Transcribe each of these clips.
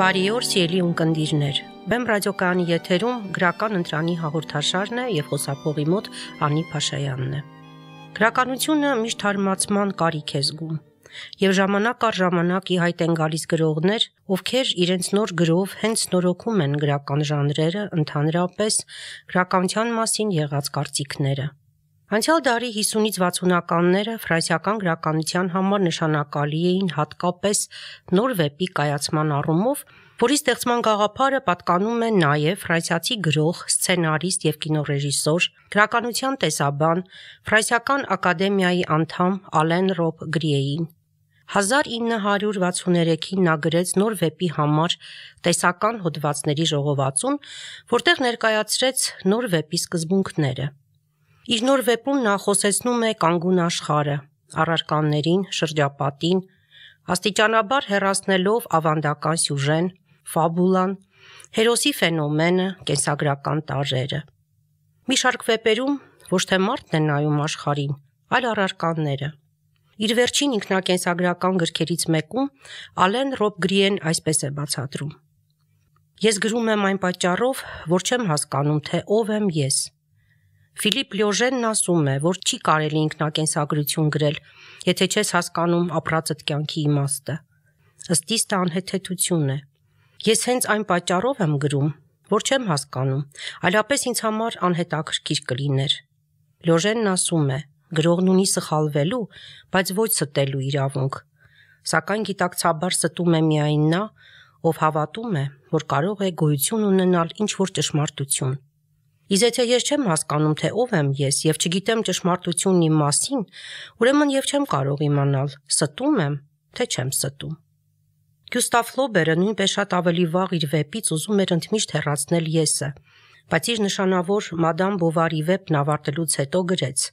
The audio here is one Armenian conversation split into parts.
Բարի օր, սիրելի ունկնդիրներ։ Բեմ ռադիոկայանի եթերում գրական ընտրանի հաղորդաշարն է եւ խոսափողի մոտ Անի Փաշայանն է։ Գրականությունը միշտ հարմացման կարիք է զգում։ Եվ ժամանակ առ ժամանակ ի հայտ են գալիս գրողներ, ովքեր իրենց նոր գրով հենց նորոգում են գրական ժանրերը, ընդհանրապես գրականության մասին եղած կարծիքները։ Անցյալ դարի 50-ից 60-ականները ֆրանսիական գրականության համար նշանակալի էին հատկապես նոր վեպի կայացման առումով, որի ստեղծման գաղափարը պատկանում է նաև ֆրանսիացի գրող, սցենարիստ եւ կինոռեժիսոր, գրականության տեսաբան, ֆրանսիական ակադեմիայի անդամ Ալեն Ռոբ Գրիեին։ 1963-ին նա գրեց նոր վեպի համար տեսական հոդվածների ժողովածուն, որտեղ ներկայացրեց նոր վեպի սկզբունքները։ Իր նոր վեպում նա խոսեցնում է կանգուն աշխարը, առարկաններին, շրջապատին, աստիճանաբար հերացնելով ավանդական սյուժեն, ֆաբուլան, հերոսի ֆենոմենը, կենսագրական տարերը։ Մի շարք վեպերում ոչ թե մարդն է նայում աշխարհին, այլ առարկաները։ Իր վերջին ինքնակենսագրական գրքերից մեկում Ալեն Ռոբգրիեն այսպես է բացատրում. Ես գրում եմ այն պատճառով, որ չեմ հասկանում, թե ով եմ ես։ Ֆիլիպ Լյոժենն ասում է, որ չի կարելի ինքնակենսագրություն գրել, եթե չես հասկանում ապրածդ կյանքի իմաստը։ Ըստ իս դա անհեթեթություն է։ Ես հենց այն պատճառով եմ գրում, որ չեմ հասկանում, այլապես ինձ համար անհետաքրքիր կլիներ։ Լյոժենն ասում է. գրողն ունի սխալվելու, բայց ոչ ստելու իրավունք։ Սակայն գիտակցաբար ստում է միայն նա, ով հավատում է, որ կարող է գոյություն ունենալ ինչ որ ճշմարտություն։ Իսկ եթե ես չեմ հասկանում, թե ով եմ ես եւ չգիտեմ ճշմարտությունն իմ մասին, ուրեմն եւ չեմ կարող իմանալ, ստում եմ, թե չեմ ստում։ Գյուստավ Ֆլոբերը նույնպես շատ ավելի վաղ իր վեպից ուզում էր ընդմիշտ հեռացնել եսը, բայց իր նշանավոր Մադամ Բովարի վեպն ավարտելուց հետո գրեց.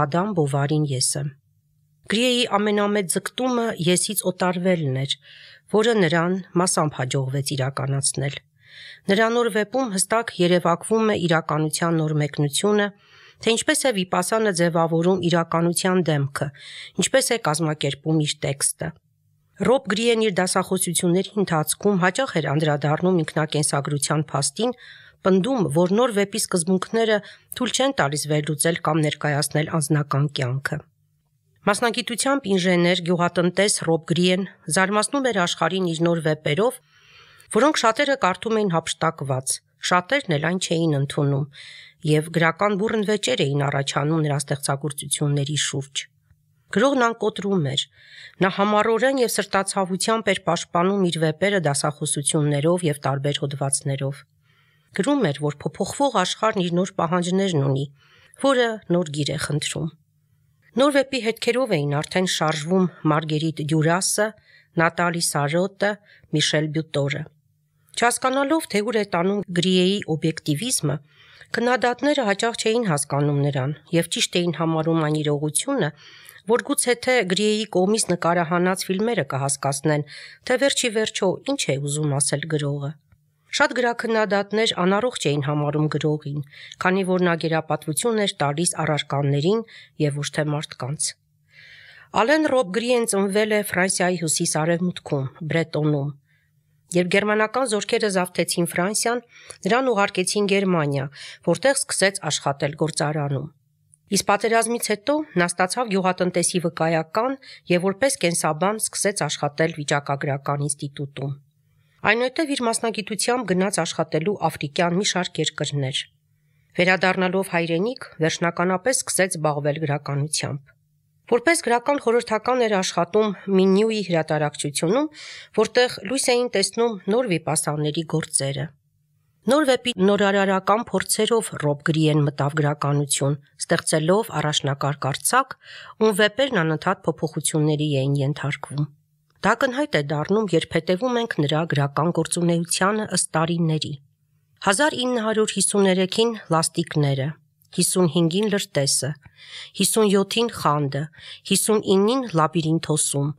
Մադամ Բովարին եսը։ Գրիեի ամենամեծ զգտումը եսից օտարվելն էր, որը նրան մասամբ հաջողվեց իրականացնել։ Նրա նոր վեպում հստակ երևակվում է իրականության նոր մեկնությունը, թե ինչպես է Վիպասանը ձևավորում իրականության դեմքը, ինչպես է կազմակերպում իր տեքստը։ Ռոբ Գրիեն իր դասախոսությունների ընթացքում հաճախ էր անդրադառնում ինքնակենսագրության փաստին, պնդում, որ նոր վեպի սկզբունքները թույլ չեն տալիս վերլուծել կամ ներկայացնել անձնական կյանքը։ Մասնագիտությամբ ինժեներ, գյուղատնտես Ռոբ Գրիեն զարմացնում էր աշխարհին իր նոր վեպերով, որոնք շատերը կարդում էին հապշտակված, շատերն էլ այն չէին ընդունում, եւ գրական բուրըն վեճեր էին առաջանում նրա ստեղծագործությունների շուրջ։ Գրողն անկոտրում էր։ Նա համառորեն եւ սրտացավությամբ էր պաշտպանում իր վեպերը դասախոսություններով եւ տարբեր հոդվածներով։ Գրում էր, որ փոփոխվող աշխարհն իր նոր պահանջներն ունի, որը նոր գիր է խնդրում։ Նոր վեպի հետքերով էին արդեն շարժվում Մարգերիտ Դյուրասը, Նատալի Սարոտը, Միշել Բյուտորը։ Չհասկանալով, թե ուր է տանում Գրիեի օբյեկտիվիզմը, քննադատները հաճախ չէին հասկանում նրան եւ ճիշտ էին համարում այն իրողությունը, որ գուցե թե Գրիեի կողմից նկարահանած ֆիլմերը կհասկացնեն, թե վերջի վերջո ինչ է ուզում ասել գրողը։ Շատ գրակնադատներ անառողջ էին համարում գրողին, քանի որ նա գերապատվություն էր տալիս առարկաններին եւ ոչ թե մարդկանց։ Ալեն Ռոբգրիեն ծնվել է Ֆրանսիայի հյուսիս-արևմուտքում, Բրետոնում, Երբ գերմանական զորքերը զավթեցին Ֆրանսիան, նրան ուղարկեցին Գերմանիա, որտեղ սկսեց աշխատել գործարանում։ Իսկ պատերազմից հետո նա ստացավ գյուղատնտեսի վկայական եւ որպես կենսաբան սկսեց աշխատել վիճակագրական ինստիտուտում։ Այնուհետև իր մասնագիտությամբ գնաց աշխատելու աֆրիկյան մի շարք երկրներ։ Վերադառնալով հայրենիք, վերջնականապես սկսեց զբաղվել գրականությամբ։ Որպես գրական խորհրդական էր աշխատում Մինյուի հրատարակչությունում, որտեղ լույս էին տեսնում նոր վիպասանների գործերը։ Նոր վեպի նորարարական փորձերով Ռոբ Գրիեն մտավ գրականություն, ստեղծելով առաջնակարգ արցակ, ում վեպերն անընդհատ փոփոխությունների էին ենթարկվում։ Դա կնհայտ է դառնում, երբ հետևում ենք նրա գրական գործունեությանը ըստ տարիների։ 1953-ին լաստիկները, 55-ին լրտեսը, 57-ին խանդը, 59-ին լաբիրինթոսում,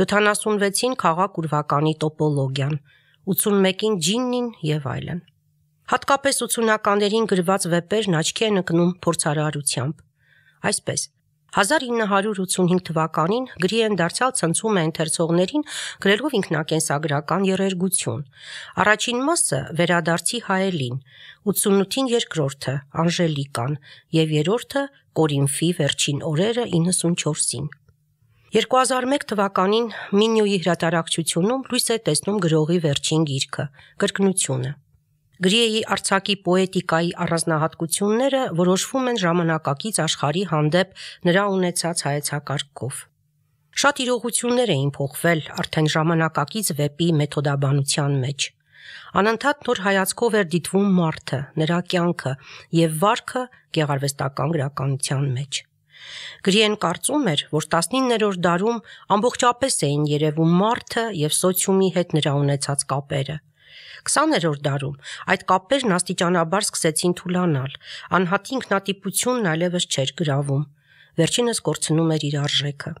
76-ին քաղաք ուրվականի տոպոլոգիան, 81-ին ջիննին եւ այլն։ Հատկապես 80-ականներին գրված վեպերն աչքի են ընկնում փորձարարությամբ։ Այսպես 1985 թվականին գրի են դարձյալ ցնցումը ընթերցողներին գրելով ինքնակենսագրական երերգություն։ Առաջին մասը վերադարձի հայելին, 88-ին երկրորդը Անժելիկան եւ երրորդը Կորինֆի վերջին օրերը 94-ին։ 2001 թվականին Մինյոյի հրատարակչությունում լույս է տեսնում գրողի վերջին գիրքը՝ Կրկնությունը։ Գրիեի արցակի պոետիկայի առանձնահատկությունները որոշվում են ժամանակակից աշխարհի հանդեպ նրա ունեցած հայեցակարգով։ Շատ իրողություններ էին փոխվել արդեն ժամանակակից վեպի մեթոդաբանության մեջ։ Անընդհատ նոր հայացքով էր դիտվում մարդը, նրա կյանքը եւ վարքը գեղարվեստական գրականության մեջ։ Գրիեն կարծում էր, որ 19-րդ դարում ամբողջապես էին երևում մարդը եւ սոցիումի հետ նրա ունեցած կապերը։ 20-րդ դարում այդ կապերն աստիճանաբար սկսեցին թուլանալ, անհատի ինքնատիպությունն այլևս չէր գրավում։ Վերջինս կորցնում էր իր արժեքը։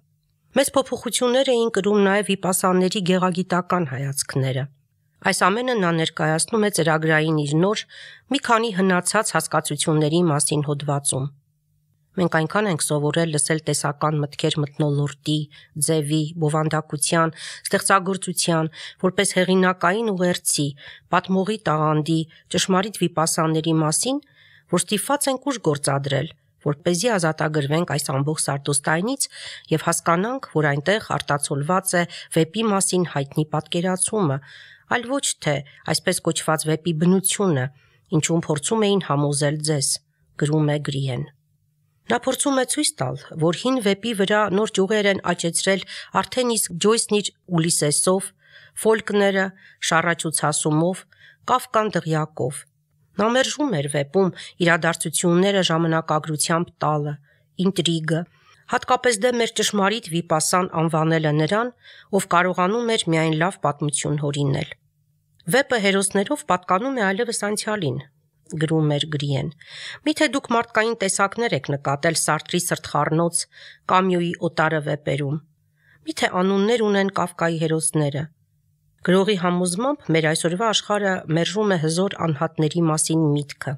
Մեծ փոփոխություններ էին կրում նաև վիպասանների գեղագիտական հայացքները։ Այս ամենը նա ներկայացնում է ծրագրային իր նոր մի քանի հնացած հասկացությունների մասին հոդվածում։ Մենք այնքան ենք սովորել լսել տեսական մտքեր մտնոլորտի, ձևի, բովանդակության, ստեղծագործության, որպես հեղինակային ուղերձի, պատմողի տաղանդի, ճշմարիտ վիպասանների մասին, որ ստիփաց ենք ուժ գործադրել որ เป զի ազատագրվենք այս ամբողջ սարտուստայինից եւ հասկանանք, որ այնտեղ արտացոլված է վեպի մասին հայտնի պատկերացումը, այլ ոչ թե այսպես կոչված վեպի բնությունը, ինչում փորձում էին համոզել ձեզ, գրում է Գրիեն։ Նա փորձում է ցույց տալ, որ հին վեպի վրա նոր ճյուղեր են աճեցրել արդեն իսկ Ջոյսնիջ Ուլիսեսով, Ֆոլկները, Շառաչուցասումով, Կավկան դղյակով։ Նա մերժում էր վեպում իրադարձությունները ժամանակագրությամբ տալը, ինտրիգը, հատկապես դե մեր ճշմարիտ վիպասան անվանելը նրան, ով կարողանում էր միայն լավ պատմություն հորինել։ Վեպը հերոսներով պատկանում է այլևս անցյալին, գրում էր Գրիեն։ Միթե դուք մարդկային տեսակներ եք նկատել Սարտրի սրտխառնոց Կամյուի օտարը վեպերում։ Միթե անուններ ունեն Կավկայի հերոսները։ Գրողի համոզմամբ մեր այսօրվա աշխարհը մերժում է հզոր անհատների մասին միտքը։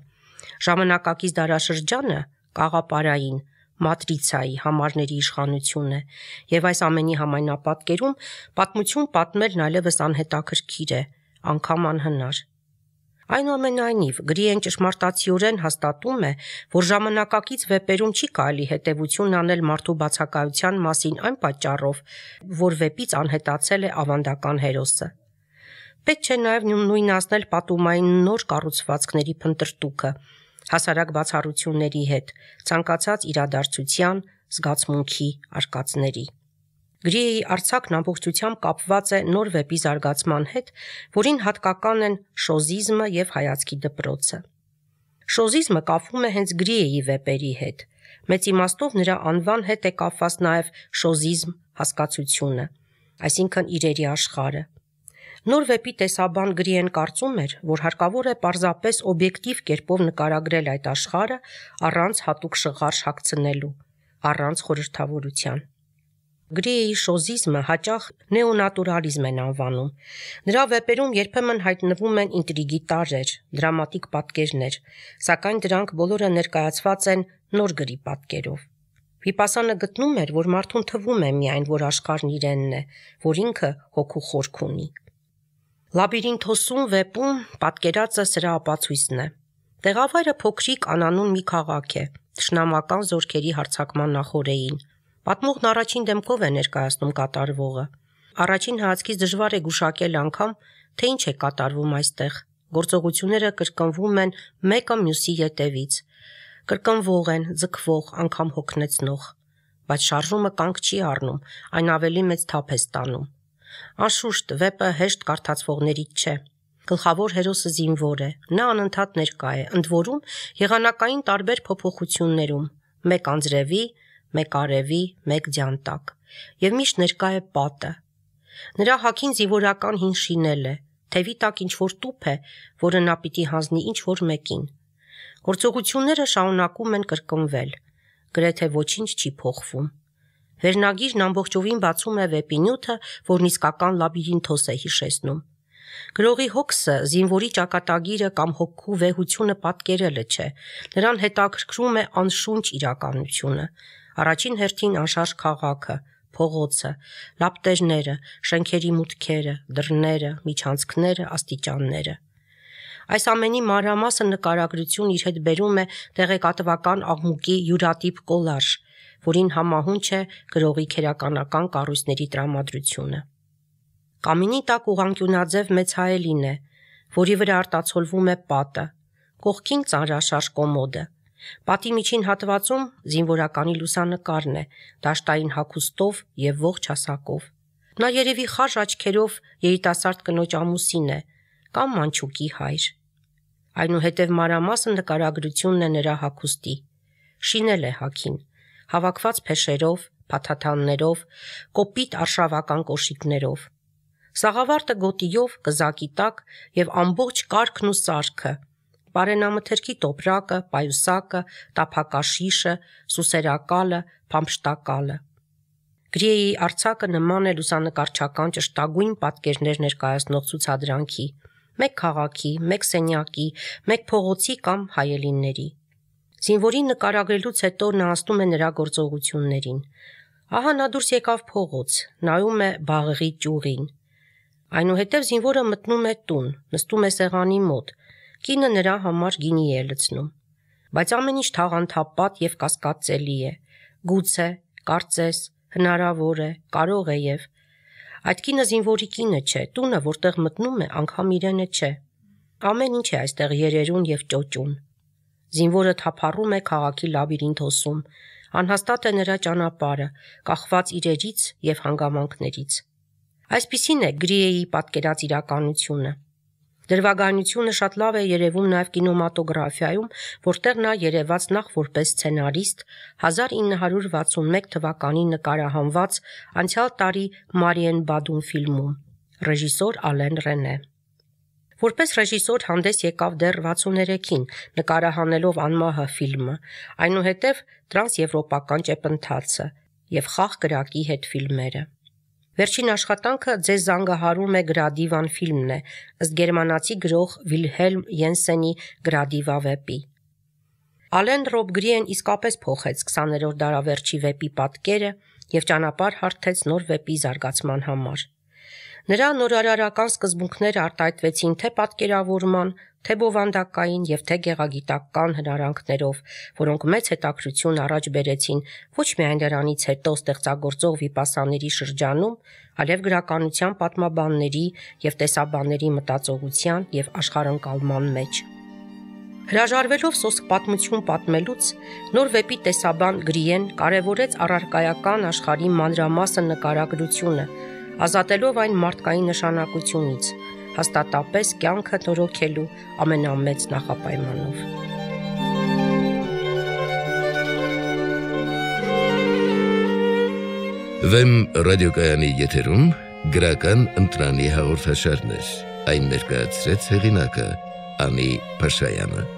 Ժամանակակից դարաշրջանը կաղապարային մատրիցայի համարների իշխանությունն է եւ այս ամենի համայնապատկերում պատմություն պատմելն այլևս անհետաքրքիր է անգամ անհնար Այնուամենայնիվ, Գրիեն ճշմարտացիորեն հաստատում է, որ ժամանակակից վեբերում չի կարելի հետևություն անել մարդու բացակայության մասին այն պատճառով, որ վեպից անհետացել է ավանդական հերոսը։ Պետք չէ նաև նույնացնել պատումային նոր կառուցվածքների փնտրտուքը հասարակ բացառությունների հետ, ցանկացած իրադարձության, զգացմունքի արկածների։ Գրիեի արցակն ամբողջությամբ կապված է նոր վեպի զարգացման հետ, որին հատկական են շոզիզմը եւ հայացքի դպրոցը։ Շոզիզմը կապվում է հենց Գրիեի վեպերի հետ։ Մեծ իմաստով նրա անվան հետ է կապված նաեւ շոզիզմ հասկացությունը, այսինքն իրերի աշխարհը։ Նոր վեպի տեսաբան Գրիեն կարծում էր, որ հարկավոր է պարզապես օբյեկտիվ կերպով նկարագրել այդ աշխարհը առանց հատուկ շղարշ հագցնելու, առանց խորհրդավորության։ Գրեյշոզիզմը հաճախ նեոնատուրալիզմ են անվանում։ Նրա վեպերում երբեմն հայտնվում են ինտրիգի տարրեր, դրամատիկ պատկերներ, սակայն դրանք բոլորը ներկայացված են նոր գրի պատկերով։ Վիպասանը գտնում էր, որ մարդուն թվում է միայն, որ աշխարհն իրենն է, որ ինքը հոգու խորք ունի։ Լաբիրինթոսում վեպում պատկերածը սրա ապացույցն է։ Տեղավայրը փոքրիկ անանուն մի քաղաք է, ճշնամական զորքերի հարցակման նախորեին, Պատմողն առաջին դեմքով է ներկայացնում կատարվողը։ Առաջին հացքից դժվար է գուշակել անգամ, թե ինչ է կատարվում այստեղ։ Գործողությունները կրկնվում են մեկը մյուսի ետևից։ Կրկնվող են, ձգվող, անգամ հոգնեցնող բայց շարժումը կանգ չի առնում, այն ավելի մեծ թափ է ստանում։ Անշուշտ վեպը հեշտ կարդացվողներից չէ։ Գլխավոր հերոսը զինվոր է։ Նա անընդհատ ներկա է, ընդ որում եղանակային տարբեր փոփոխություններում՝ մեկ անձրևի, մեկ արևի, մեկ ձյան տակ, եւ միշտ ներկա է պատը։ Նրա հագին զիվորական հին շինել է, թևի տակ ինչ որ տուփ է, որը նա պիտի հանձնի ինչ որ մեկին։ Գործողությունները շարունակում են կրկնվել։ Գրեթե ոչինչ չի փոխվում։ Վերնագիրն ամբողջովին բացում է վեպի նյութը, որն իսկական լաբիրինթոս է հիշեցնում։ Գրողի հոգսը զինվորի ճակատագիրը կամ հոգու վեհությունը պատկերելը չէ։ Նրան հետաքրքրում է անշունչ իրականությունը։ Առաջին հերթին անշարժ քաղաքը, փողոցը, լապտերները, շենքերի մուտքերը, դռները, միջանցքները, աստիճանները։ Այս ամենի մանրամասը նկարագրություն իր հետ բերում է տեղեկատվական աղմուկի յուրատիպ կոլաժ, որին համահունչ է գրողի քերականական կառույցների տրամադրությունը։ Կամինի տակ ուղանկյունաձև մեծ հայելին է, որի վրա արտացոլվում է պատը, կողքին ծանրաշարժ կոմոդը, Պատի միջին հատվածում զինվորականի լուսանկարն է՝ դաշտային հագուստով եւ ողջ հասակով։ Նա երևի խարժ աչքերով երիտասարդ կնոջ ամուսին է կամ մանչուկի հայր։ Այնուհետև մարամասը նկարագրությունն է նրա հագուստի։ Շինել է հագին, հավաքված փեշերով, փաթաթաններով, կոպիտ արշավական կոշիկներով։ Սաղավարտը գոտիով, կզակի տակ եւ ամբողջ կարկն ու սարքը Բարենամթերքի տոպրակը, պայուսակը, տափակաշիշը, սուսերակալը, փամփշտակալը։ Գրիեի արցակը նման է լուսանկարչական ճշտագույն պատկերներ ներկայացնող ցուցադրանքի՝ մեկ քաղաքի, մեկ սենյակի, մեկ փողոցի կամ հայելինների։ Զինվորի նկարագրելուց հետո նա աստում է նրա գործողություններին։ Ահա նա դուրս եկավ փողոց, նայում է բաղեղի ճյուղին։ Այնուհետև զինվորը մտնում է տուն, նստում է սեղանի մոտ, Կինը նրա համար գինի է լցնում։ Բայց ամեն ինչ թաղանթապատ եւ կասկածելի է։ Գուցե, կարծես, հնարավոր է, կարող է եւ Այդ կինը զինվորի կինը չէ, տունը, որտեղ մտնում է, անգամ իրենը չէ։ Ամեն ինչ է այստեղ երերուն եւ ճոճուն։ Զինվորը թափառում է քաղաքի լաբիրինթոսում։ Անհաստատ է նրա ճանապարհը, կախված իրերից եւ հանգամանքներից։ Այսպիսին է Գրիեի պատկերած իրականությունը։ Դրվագանությունը շատ լավ է երևում նաև կինոմատոգրաֆիայում, որտեղ նա երևաց նախ որպես սցենարիստ 1961 թվականին նկարահանված անցյալ տարի Մարիեն Բադուն ֆիլմում, ռեժիսոր Ալեն Ռենե։ Որպես ռեժիսոր հանդես եկավ դեռ 63-ին, նկարահանելով անմահը ֆիլմը, այնուհետև տրանսեվրոպական ճեպընթացը եւ խաղ գրակի հետ ֆիլմերը։ Վերջին աշխատանքը ձեզ զանգահարում է Գրադիվան ֆիլմն է, ըստ գերմանացի գրող Վիլհելմ Յենսենի Գրադիվա վեպի։ Ալեն Ռոբգրիեն իսկապես փոխեց 20-րդ դարավերջի վեպի պատկերը եւ ճանապարհ հարթեց նոր վեպի զարգացման համար։ Նրա նորարարական սկզբունքները արտահայտվեցին թե պատկերավորման, թե բովանդակային եւ թե գեղագիտական հնարանքներով, որոնք մեծ հետաքրություն առաջ բերեցին ոչ միայն դրանից հետո ստեղծագործող վիպասաների շրջանում, այլև գրականության պատմաբանների եւ տեսաբանների մտածողության եւ աշխարհընկալման մեջ։ Հրաժարվելով սոսկ պատմություն պատմելուց, նոր վեպի տեսաբան Գրիեն կարևորեց առարկայական աշխարհի մանրամասն նկարագրությունը, ազատելով այն մարդկային նշանակությունից, հաստատապես կյանքը նորոգելու ամենամեծ նախապայմանով։ Վեմ ռադիոկայանի եթերում գրական ընտրանի հաղորդաշարներ։ Այն ներկայացրեց հեղինակը Անի Փաշայանը։